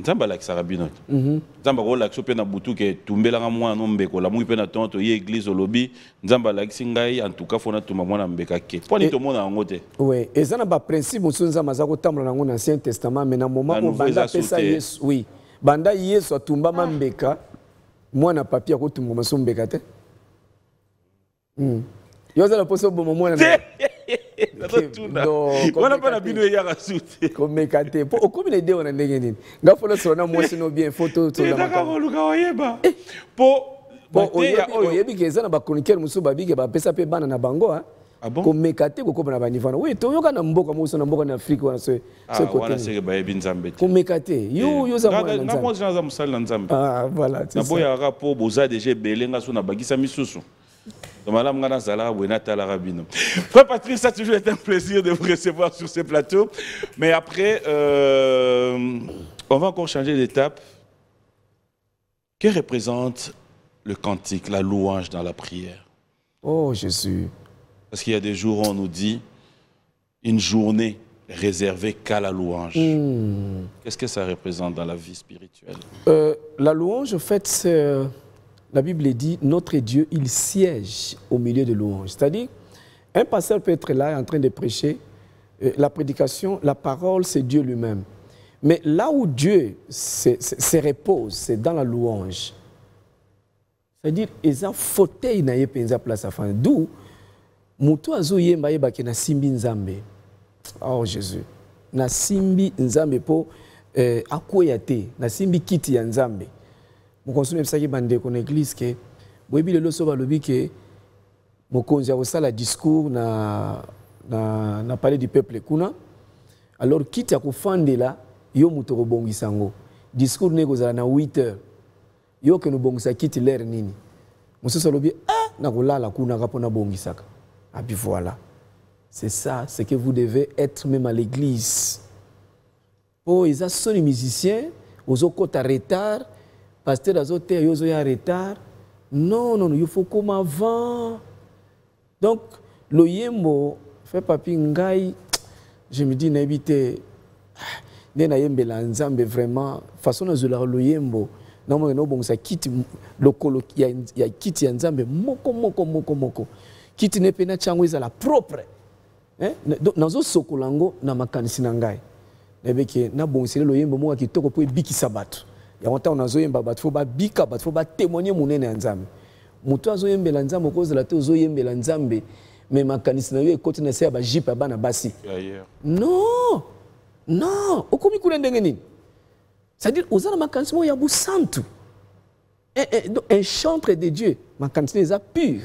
nzambe alakisaka bino te mhm. nzambe akolakisa mpe na butu ke tumbelanga mwana no mbeka olamwi mpe na tonto ye église olobi nzambe alakisi ngai antuka fo natumba mwana mbeka ke mponi eh. tomona yango te oui eza na baprincipe mosusu nzambe aza kotambola nango na ancien testament mais na moment oyo banda apesa yesu oui banda yesu atumbama mbeka mwana papi akotumba maso mbeka te Hmm. yo azala mposa oboma mwanawana mpe na bino eyaka su te komeka te mpo okomi na ide wana ndenge nini nga folo solo na mwasi no bien fo toaka koluka oyeba mpo eh. oyebi ke eza na bachroniqere mosusu babike bapesa mpe bana na bango ah komeka te kokóma na banivo wana oye toyoka na mboka moso na mboka na afrike wana ah, sokowana bayebi nzambe te komeka te yo eh. yoza mwana na nzambe ah, naboyaka mpo boza deja ebele nga so nabakisa misusu Madame Frère Patrice, ça a toujours été un plaisir de vous recevoir sur ce plateau. Mais après, euh, on va encore changer d'étape. Que représente le cantique, la louange dans la prière Oh Jésus. Parce qu'il y a des jours où on nous dit une journée réservée qu'à la louange. Hmm. Qu'est-ce que ça représente dans la vie spirituelle euh, La louange, en fait, c'est euh, la Bible dit, notre Dieu, il siège au milieu de louanges. C'est-à-dire, un pasteur peut être là en train de prêcher. Euh, la prédication, la parole, c'est Dieu lui-même. Mais là où Dieu se, repose, c'est dans la louange. C'est-à-dire, ils ont fauté, ils n'ont pas place à faire. D'où, moto azoyemba yeba bakina nasimbi nzambe oh jésus nasimbi nzambe po euh, akouyate, na simbi nasimbi kiti ya nzambe église église ke lelo discours na, na, palais du peuple kuna alors kiti yo discours ne 8 heures yo discours bongisa kiti lere nini ah, ah voilà c'est ça c'est que vous devez être même à l'église Les musiciens sont ont retard paster azoteya yo ozoya retard non non yo faut comme avant donc loyembo fe papi ngai je me dis nayebi te nde nayembela nzambe vraiment façon nazwelaka loyembo namona naobongisa kiti lokolo ya, ya kiti ya nzambe moko moko moko moko kiti ne mpe natya yango ezala propre eh? nazosokola yango na makanisi na ngai nayebeke nabongiseli loyembo moko ya kitoko mpo ebikisa bato yango ntango nazoyemba bato fo babika bato fo batemoigne monene ya nzambe moto azoyembela nzambe okozala te ozoyembela nzambe me makanisi na yo ekoti na se ya bajipe ya bana basi non non okomi kuna ndenge nini c'est-à-dire oza na makanisi moko ya bosantu eh, eh, un chantre de dieu makanisi na eza pure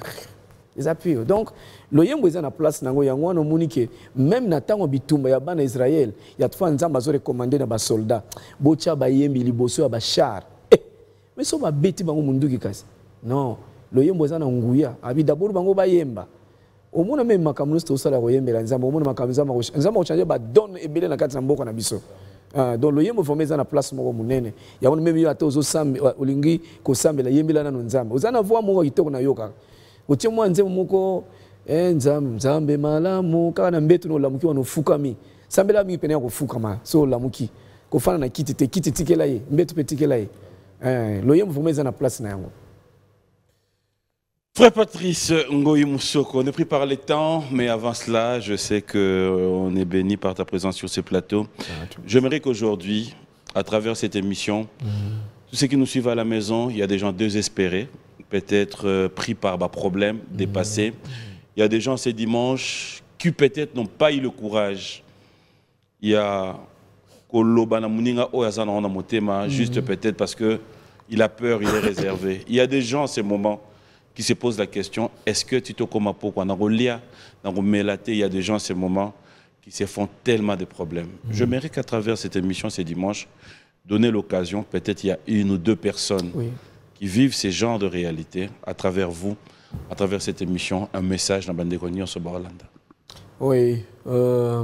eza pure donc loyembo eza na place nango yango wana omoni ke meme na ntango bitumba ya bana israele ya tofa nzambe azorekomande na basoldat botya bayembi liboso ya bashar eh, me so babeti bango munduki kasi non loyembo eza na nguya abi dabord bango bayemba omona meme makambo nyonso tosala ya koyembela nzambe omona makambo nzambe akochange badone ebele na kati na mboka na biso Uh, donc loyembo vraimen eza na place moko monene yango meme yo ata olingi kosambela yembela nano nzambe oza na voi moko kitoko na yo kaka mwanze muko enza eh, nzambe malamu kaka na mbetu nolamuki wana mi. sambela ya mingi pene ya ma, so olamuki kofanda na kiti te kiti tikela ye mbetu mpe tikela ye eh, loyembo vraimen eza na place na yango Frère Patrice Ngoï Moussoko, on est pris par les temps, mais avant cela, je sais qu'on euh, est béni par ta présence sur ce plateau. Ah, J'aimerais qu'aujourd'hui, à travers cette émission, mhm. tous ceux qui nous suivent à la maison, il y a des gens désespérés, peut-être euh, pris par des bah, problèmes, mmh. dépassés. Il y a des gens ces dimanches qui peut-être n'ont pas eu le courage. Il y a oh, mmh. juste peut-être parce que il a peur, il est réservé. Il y a des gens ces moments qui se posent la question est-ce que tu Tito Komapo, il y a des gens ces moments qui se font tellement de problèmes. Mmh. Je mérite qu'à travers cette émission, ces dimanches donner l'occasion, peut-être il y a une ou deux personnes oui ils vivent ces genres de réalités à travers vous, à travers cette émission, un message dans Bandekoni en Soborlanda. Oui, euh,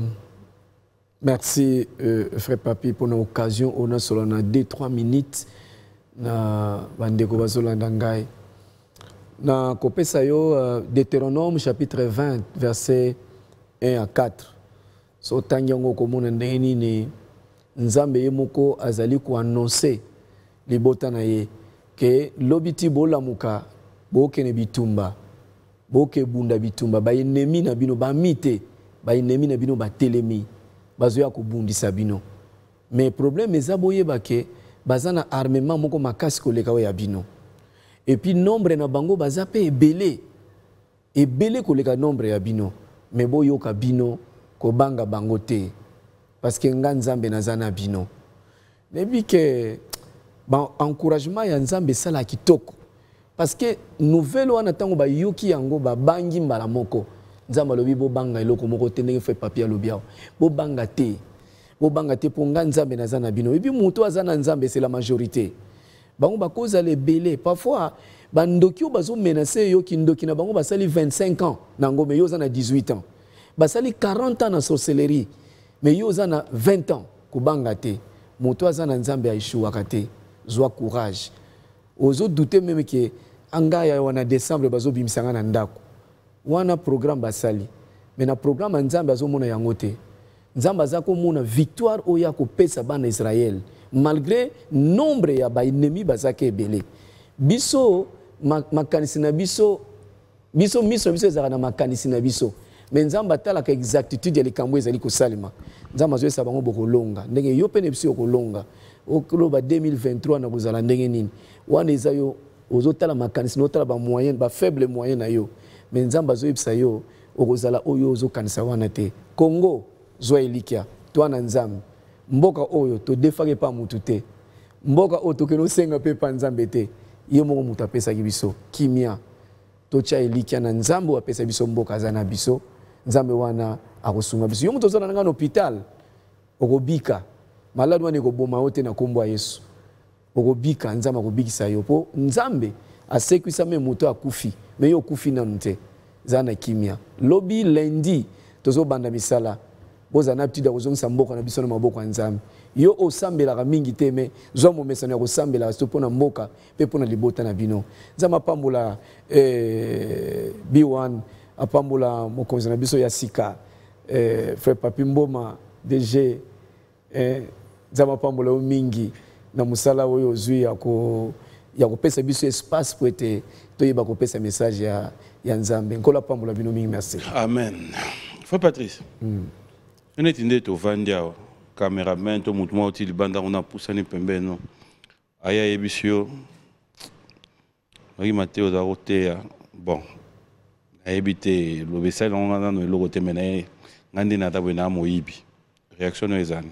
merci euh, Frère Papi pour l'occasion. On a seulement deux, trois minutes dans Bandeko Bazolanda Ngai. Na kopesa yo euh, Deutéronome chapitre 20 versets 1 à 4. So tangi yango nzambe ye azali libota na ke lobi ti bolamuka bokene bitumba bokebunda bitumba bayenemi na bino bami te bayenemi na bino batelemi bazoya kobundisa bino me probleme eza boyeba ke baza na armement moko makasi koleka oyo ya bino epuis nombre na bango baza mpe ebele ebele koleka nombre ya bino me boyoka bino kobanga bango te parceke nga nzambe naza na bino nebi ke ba encouragement ya nzambe esala kitoko parce que nouvelle wana ntango bayoki yango babangi mbala moko nzambe alobi bobanga eloko moko te ndenge fe papier alobi awa bobanga te bobanga te mpo nga nzambe naza na bino epi moto aza na nzambe c'est la majorité bango bakozala ebele parfois bandoki oyo bazomenase eyoki ndoki na bango basali 25 ans na ngo me yo oza na 18 ans basali 40 ans na sorcellerie me yo oza na 20 ans kobanga te moto aza na nzambe aeshuwaka te zwa courage ozodute meme ke anga ya wana décembre bazobimisa nga na ndako wana programme basali me na programme ya nzambe azomona yango te nzambe aza komona victoire oyo akopesa bana israele malgré nombre ya baennemi bazaka ebele biso makanisi na biso biso miso na biso ezalaka na makanisi na biso me nzambe atalaka exactitude ya likambo ezali kosalema nzambe azoyesa bango bokolonga ndenge yo mpe na biso yokolonga okoloba 2023 na kozala ndenge nini wana eza yo ozotala makanisi naotala bamoyen bafaible moyen na yo me nzambe azoyebisa yo okozala oyo ozokanisa wana te kongo zwa elikya twana nzambe mboka oyo todefaki epa motu te mboka oyo tokende osenga mpe epa nzambe te ye moko moto apesaki biso kimia totya elikya na nzambe oyo apesa biso mboka aza na biso nzambe wana akosunga biso yo moto ozala na ngai na hôpital okobika maladi wana ekoboma yo te na nkombo ya yesu okobika nzambe akobikisa yo mpo nzambe asekwisa me moto akufi me yo okufi nanu te eza na kimia lobi lendi tozobanda misala bozala na aptide ya kozongisa mboka na biso na maboko ya nzambe yo osambelaka mingi te me zwa momesano ya kosambelaka so mpo na mboka mpe mpo na libota na bino nzambe apambola eh, b1 apambola mokonzi na biso ya sika eh, frère papi mboma dg eh, nzambe apambola yo mingi na mosala oyo ozwi ya ko ya kopesa biso espace po ete toyeba kopesa message ya, ya nzambe nkolo apambola bino mingi merci amen frère patrice mm. neti nde tovandi awa cameraman to motu moko ti libanda ngo na pusani pembeni no aya ayebisi yo oyima te oza koteya bon nayebi te lobi esalela ngo nga nano eloko te me naye nga nde naza boye na moyibi réaction oyo ezani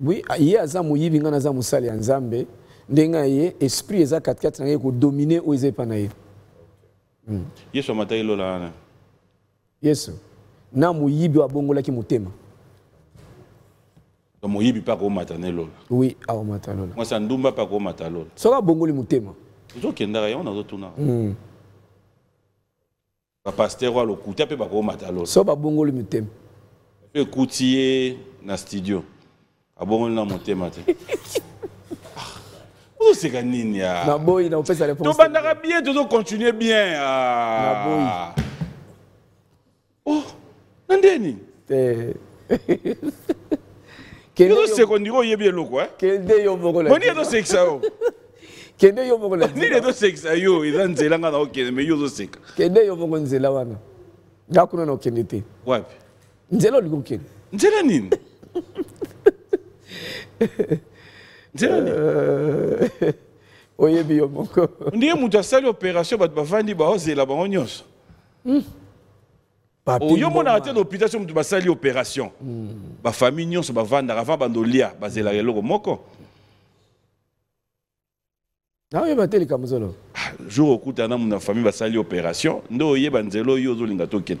oui ye aza moyibi ngai naza mosali ya nzambe ndenge ye esprit eza katikati na ye kodomine oyo eza epa na ye mm. yesu amata elola wana yesu na moyibi oyo abongolaki motema moyibi mpaka omata na elola oui aomata elola mwasi andumba mpaka omata lola soki abongoli motema ozokendaka yango nazotuna mm. bapaster oyo alokuta mpe bakaomata lola so babongoli motema ekuti ye na studio abongoli na motema te ah, ozoseka nini ah? naboyi na opesa réponse tobandaka bien tozocontinue bien ah. naboyi o oh, na ndeni ozoseka ondiri oyebi eloko kende eh? yo mokoloni ezosekisa yo kende yo moko nini ezosekisa yo eza nzela nga na okende me yo ozoseka kende yo moko nzela wana nga kuna na okende te wapi nzela olingi okende nzela nini nzelani euh, oyebi yo moko ndenge moto asali opération bato bavandi baozela bango nyonso hmm. oyomonaka te na hôpital so moto basali opération hmm. bafamille nyonso bavandaka avant bandolia bazelaka eloko moko naoyeba te likambo zolo ah, jour okutana mona famille basali opération nde oyeba nzela oyo ozolinga tokende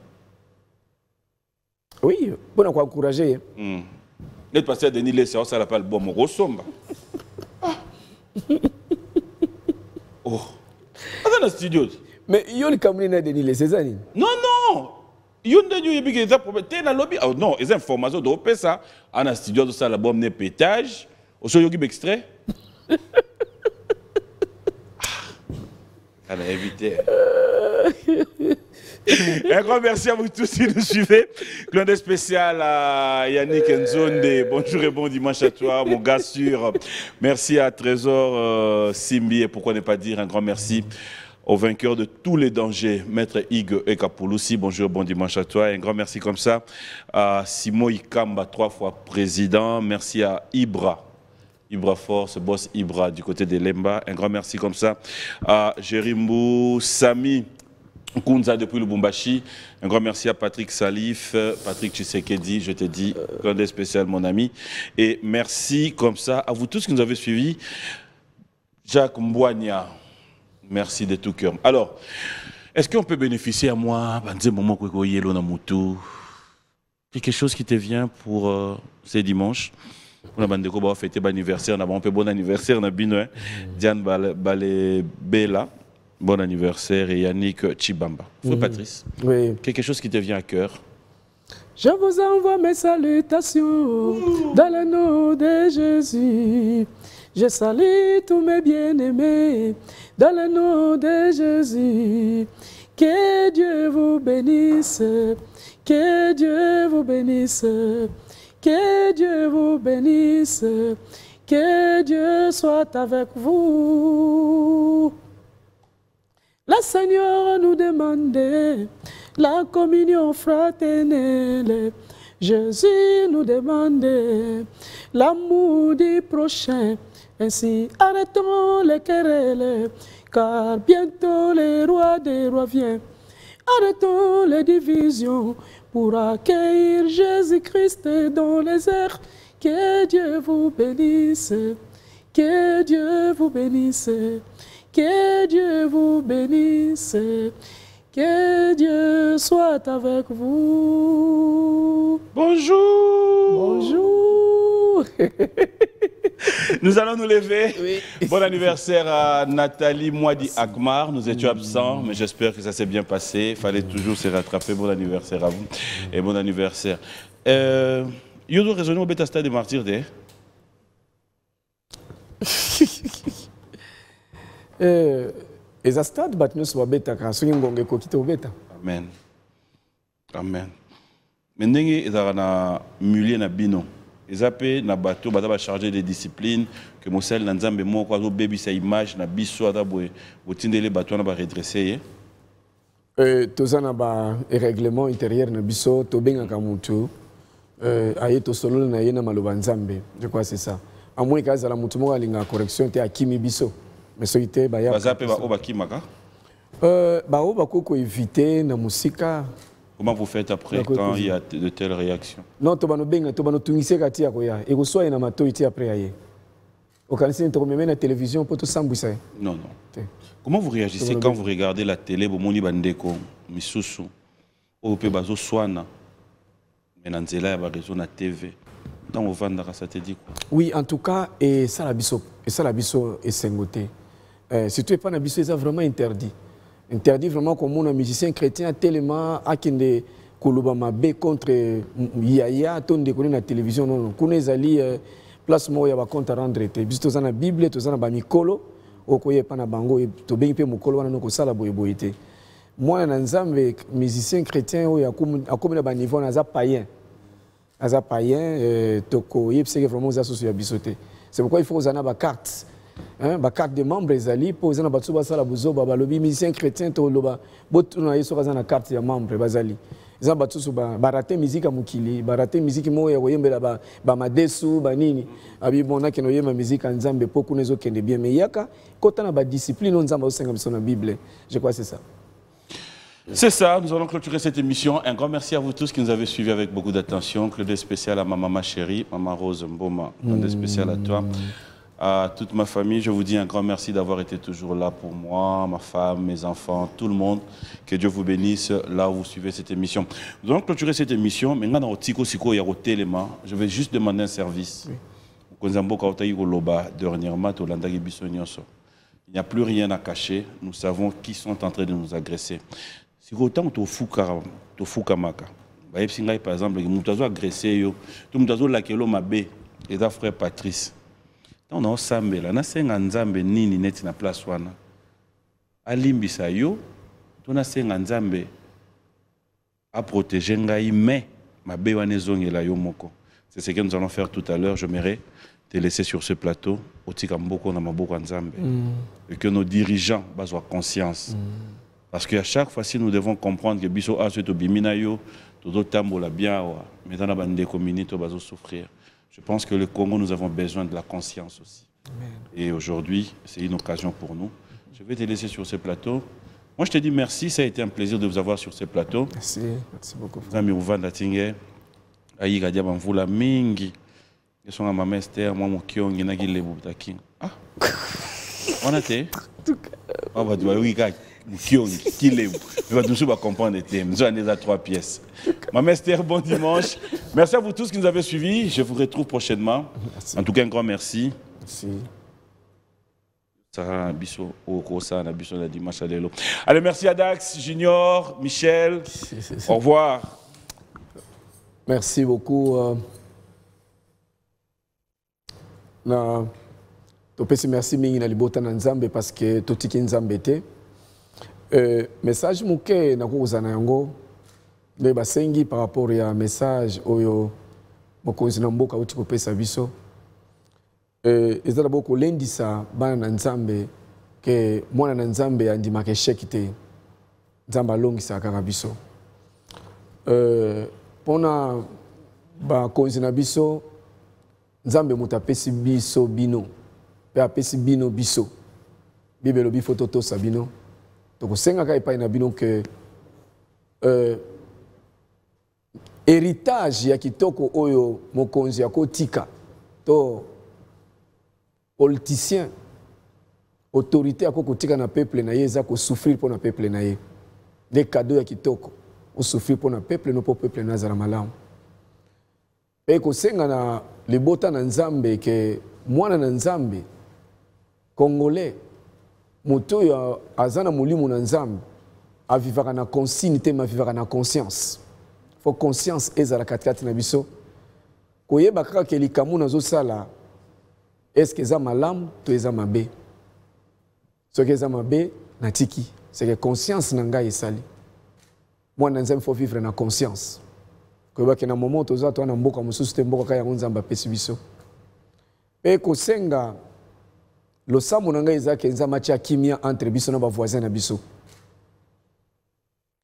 oui bonne encourager. ye de neti denis lese ça mpe bon oh. dans studio mais y a nini na denis lese c'est ça non non a ndenge oyebiki eza me te la lobby, non eza information ça a un studio azosala album pétage a Ah, a évité. Un grand merci à vous tous qui nous suivez. Clin spécial à Yannick Nzonde. Bonjour et bon dimanche à toi, mon gars sûr. Merci à Trésor euh, Simbi et pourquoi ne pas dire un grand merci au vainqueur de tous les dangers, Maître Hugues Ekapouloussi. Bonjour, bon dimanche à toi. Et un grand merci comme ça à Simo Ikamba, trois fois président. Merci à Ibra. Ibra Force, boss Ibra du côté de Lemba. Un grand merci comme ça à Jérimou Sami. Kunza depuis Lubumbashi. Un grand merci à Patrick Salif, Patrick tu sais dit, je te dis, grand spécial mon ami. Et merci comme ça à vous tous qui nous avez suivis. Jacques Mbouania, merci de tout cœur. Alors, est-ce qu'on peut bénéficier à moi, bah, quelque chose qui te vient pour euh, ces dimanches on a bandeko ba fêter anniversaire on a bon bon anniversaire on a bien hein? Diane Balé bon anniversaire Yannick Chibamba. Oui, Patrice, oui. quelque chose qui te vient à cœur je vous envoie mes salutations dans le nom de Jésus. Je salue tous mes bien-aimés dans le nom de Jésus. Que Dieu vous bénisse, que Dieu vous bénisse, que Dieu vous bénisse, que Dieu soit avec vous. La Seigneur nous demandait la communion fraternelle. Jésus nous demandait l'amour du prochain. Ainsi arrêtons les querelles, car bientôt le roi des rois vient. Arrêtons les divisions pour accueillir Jésus-Christ dans les airs. Que Dieu vous bénisse, que Dieu vous bénisse. Que Dieu vous bénisse. Que Dieu soit avec vous. Bonjour. Bonjour. Nous allons nous lever. Bon anniversaire à Nathalie Moadi Akmar. Nous étions absents, mais j'espère que ça s'est bien passé. Il fallait toujours se rattraper. Bon anniversaire à vous et bon anniversaire. Euh, Yodo raisonné au Beta Stade des Martyrs des... Eh, eza stade bato nyonso babetaka soki ngonga ekoki te kobeta amen amen me ndenge ezalaka na mulie na bino eza mpe na bato baza bacharge de discipline ke mosali na nzambe moko azobebisa image na biso ata boye botindeli bato wana baredrese ye eh, toza na barèglement intérieur na biso tobengaka motu eh, aye tosolola na ye na maloba nzambe je crois c'est ça amweka azala motu moko alingaka correction te akimi biso soki te baza mpe baoyo bakimaka baoyo euh, bakoki koevite na mosika Comment vous faites après quand il y a de telles réactions Non, tu vas nous benga, tu vas nous tungisser kati akoya. Et que soit il y a mato iti après aye. Au Canada, tu la télévision pour tout s'embouisser. Non, non. Comment vous réagissez quand vous regardez la télé, bon Bomoni Bandeko, Misusu, au Ope Bazo Swana, Menanzela et Barezo na TV dans au Vandara, ça te dit quoi Oui, en tout cas, et ça la biso, et ça la biso, et sengote. Euh, surtout pas na biso eza vraiment interdit interdit vraiment un musicien chrétien tellement akende koloba mabe contre euh, yaya to ndeko ne na télévision Non, kuna ezali euh, place moko ya bacompte a rendre te biso toza la bible ça na bamikolo okoya pas na bango e, bien, mpe mokolo wana nokosala boyeboye te Moi, na nzambe musicien chrétien oyo akomi na baniveau wana aza payen païen, payen euh, tokoyebisaki vraiment oza susu ya biso te c'est pourquoi il faut kozala na carte. Hein, ba bah, bah, bah, carte de membre ezali posé eza na bato sala bozoba balobi musicien chrétien to oloba botuna ye soki aza na carte ya membre bazali eza bato so barate miziki ya musique moya miziki ba ba madesu bamadesu banini abi bon nakende oyemba miziki ya nzambe mpo kuna kende bien mai yaka kota na badiscipline discipline nzambe azosenga biso na bible je crois c'est ça C'est ça, nous allons clôturer cette émission. Un grand merci à vous tous qui nous avez suivis avec beaucoup d'attention. Claude spécial à ma maman chérie, maman Rose Mboma, un spécial à toi à toute ma famille, je vous dis un grand merci d'avoir été toujours là pour moi, ma femme, mes enfants, tout le monde. Que Dieu vous bénisse là où vous suivez cette émission. Nous allons clôturer cette émission. Maintenant, dans Tico Siko Téléma, je vais juste demander un service. Dernièrement, il n'y a plus rien à cacher. Nous savons qui sont en train de nous agresser. Si autant tofukamaka, par exemple, nous avons agressé, nous avons laqué l'homme en train de frère Patrice ntango na senga nzambe nini neti na place wana alimbisa yo to senga nzambe protéger ngai me mabe wana zongela yo moko c'est ce que nous allons faire tout à l'heure Je m'irai te laisser sur ce plateau otika mboko na maboko nzambe mm. et que nos dirigeants bazwa conscience mm. parce que à chaque fois si nous devons comprendre que biso aso tobimi na yo tozotambola bien awa communes na bandeko minito souffrir. Je pense que le Congo, nous avons besoin de la conscience aussi. Et aujourd'hui, c'est une occasion pour nous. Je vais te laisser sur ce plateau. Moi, je te dis merci. Ça a été un plaisir de vous avoir sur ce plateau. Merci. Merci beaucoup. été. Qui Kileu. Vous va toujours comprendre les thèmes. Nous avons trois pièces. Ma mester, bon dimanche. Merci à vous tous qui nous avez suivis. Je vous retrouve prochainement. En tout cas, un grand merci. Merci. Sarah Bisso, Okosa, oh, oh, Bisou la dimanche à l'élo. Allez, merci à Dax, Junior, Michel. Au revoir. Merci beaucoup. Euh, na merci mingi na libota na nzambe parce que tout qui nous a te eh, message moke nakokozala na yango nde basengi par rapport ya message oyo mokonzi na mboka auti kopesa biso eh, eza na bo kolendisa bana na nzambe ke mwana na nzambe andimaka esheki te nzambe alongisaka kaka biso euh, mpona eh, bakonzi na biso nzambe moto apesi biso bino mpe apesi bino biso bibelo bifo totosa bino tokosengaka epai na bino ke euh, héritage ya kitoko oyo mokonzi akotika to politicien autorité akokotika na peuple na ye eza kosouffrir mpo na peuple na ye nde kado ya kitoko osouffrir mpo na peuple no mpo peuple na azala malamu mpe kosenga na libota na nzambe ke mwana na nzambe congolais moto oyo aza na molimo na nzambe avivaka na consigne te me avivaka na conscience fo conscience ezala katikati na biso koyeba kaka ke likambo nazosala eske eza malamu to eza mabe soki eza mabe natiki seke conscience na ngai esali mwana nzambe fo vivre na conscience koyebake na momo toza toa na mboka mosusu te mboka kaka yango nzambe apesi biso mpe kosenga losambo na ngai eza ke nzambe atya kimia entre biso na bavoisin na biso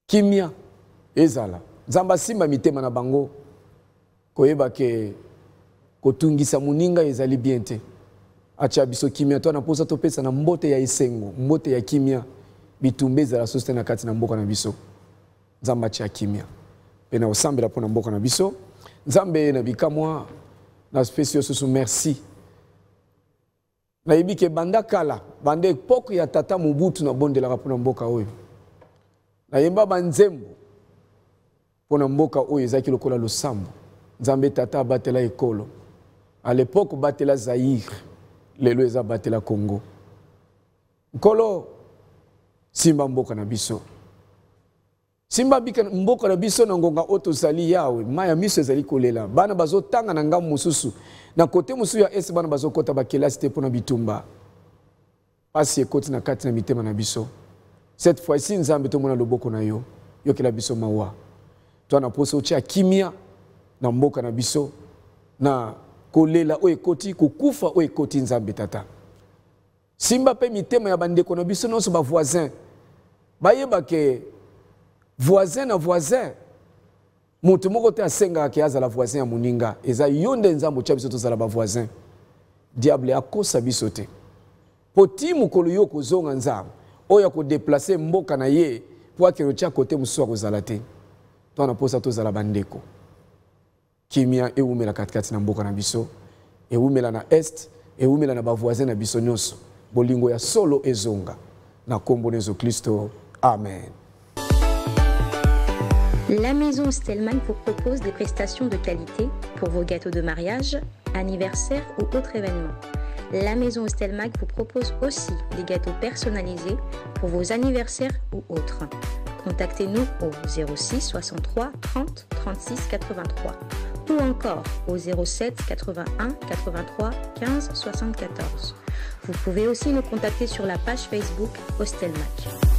kimia ezala nzambe asimba mitema na bango koyeba ke kotungisa moninga ezali bien te atya biso kimia to na mposa topesa na mbote ya esengo mbote ya kimia bitumba ezala so te na kati na mboka na biso nzambe atya kimia mpe na kosambela mpo na mboka na biso nzambe na bikamwa na spesi yo susu merci nayebi ke banda kala banda epoke ya tata mobutu nabondelaka mpona mboka oyo nayemba banzembo mpona mboka oyo ezalaki lokola losambo nzambe tata abatela ekolo a lepoke batela zaire lelo eza batela congo nkolo simba mboka na biso si mbabika mboka na biso na ngonga oyo tozali yawe mai ya miso ezali kolela bana bazotanga na ngambu mosusu na kote mosusu ya ese bana bazokɔta bakelasi te mpona bitumba pasi ekoti na kati na mitema na biso cette fois-ci nzambe tomona loboko na yo yokela biso mawa twa na posa otya kimia na mboka na biso na kolela oyo ekoti kokufa oyo ekoti nzambe tata simba mpe mitema ya bandeko na biso nyonso bavoisin bayebake voisin na voisin moto moko te asengaka ke azala voisin ya moninga eza yo nde nzambe otya biso tozala bavoisin diable akosa biso te mpo ti mokolo yo okozonga nzambe oyo akodeplase mboka na ye mpo akende otya kote mosusu akozala te twana mposa tozala bandeko kimia ewumela katikati na mboka na biso ewumela na este ewumela na bavoisin na biso nyonso bolingo ya solo ezonga na nkombo na yesu kristo amen La maison Stellman vous propose des prestations de qualité pour vos gâteaux de mariage, anniversaire ou autres événements. La maison Hostelmac vous propose aussi des gâteaux personnalisés pour vos anniversaires ou autres. Contactez-nous au 06 63 30 36 83 ou encore au 07 81 83 15 74. Vous pouvez aussi nous contacter sur la page Facebook Hostelmac.